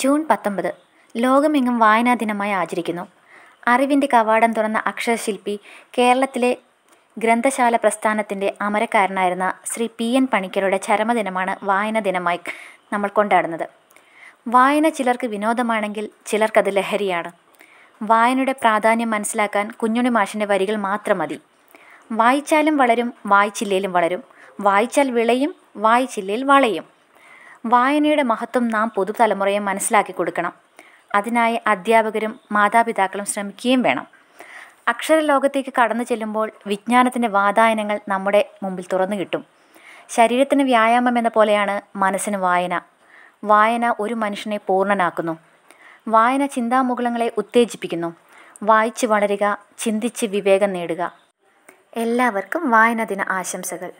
June പത്തൊമ്പത് ലോകമെങ്ങും വായനാ ദിനമായി ആചരിക്കുന്നു അറിവിൻ്റെ കവാടം തുറന്ന അക്ഷരശില്പി കേരളത്തിലെ ഗ്രന്ഥശാല പ്രസ്ഥാനത്തിൻ്റെ അമരക്കാരനായിരുന്ന ശ്രീ പി എൻ പണിക്കരുടെ ചരമദിനമാണ് വായന ദിനമായി നമ്മൾ കൊണ്ടാടുന്നത് വായന ചിലർക്ക് വിനോദമാണെങ്കിൽ ചിലർക്കത് ലഹരിയാണ് വായനയുടെ പ്രാധാന്യം മനസ്സിലാക്കാൻ കുഞ്ഞുണി മാഷിൻ്റെ വരികൾ മാത്രം മതി വായിച്ചാലും വളരും വായിച്ചില്ലേലും വളരും വായിച്ചാൽ വിളയും വായിച്ചില്ലേൽ വളയും വായനയുടെ മഹത്വം നാം പുതുതലമുറയെ മനസ്സിലാക്കി കൊടുക്കണം അതിനായി അധ്യാപകരും മാതാപിതാക്കളും ശ്രമിക്കുകയും വേണം അക്ഷരലോകത്തേക്ക് കടന്നു ചെല്ലുമ്പോൾ വിജ്ഞാനത്തിൻ്റെ വാതായനങ്ങൾ നമ്മുടെ മുമ്പിൽ തുറന്നു കിട്ടും ശരീരത്തിന് വ്യായാമം എന്ന പോലെയാണ് മനസ്സിന് വായന വായന ഒരു മനുഷ്യനെ പൂർണ്ണനാക്കുന്നു വായന ചിന്താമുകുളങ്ങളെ ഉത്തേജിപ്പിക്കുന്നു വായിച്ച് വളരുക ചിന്തിച്ച് വിവേകം നേടുക എല്ലാവർക്കും വായന ദിന ആശംസകൾ